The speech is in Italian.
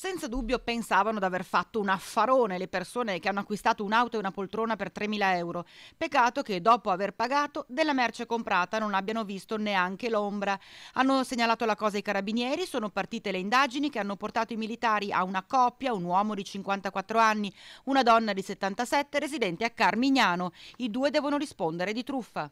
Senza dubbio pensavano di aver fatto un affarone le persone che hanno acquistato un'auto e una poltrona per 3.000 euro. Peccato che dopo aver pagato della merce comprata non abbiano visto neanche l'ombra. Hanno segnalato la cosa ai carabinieri, sono partite le indagini che hanno portato i militari a una coppia, un uomo di 54 anni, una donna di 77 residenti a Carmignano. I due devono rispondere di truffa.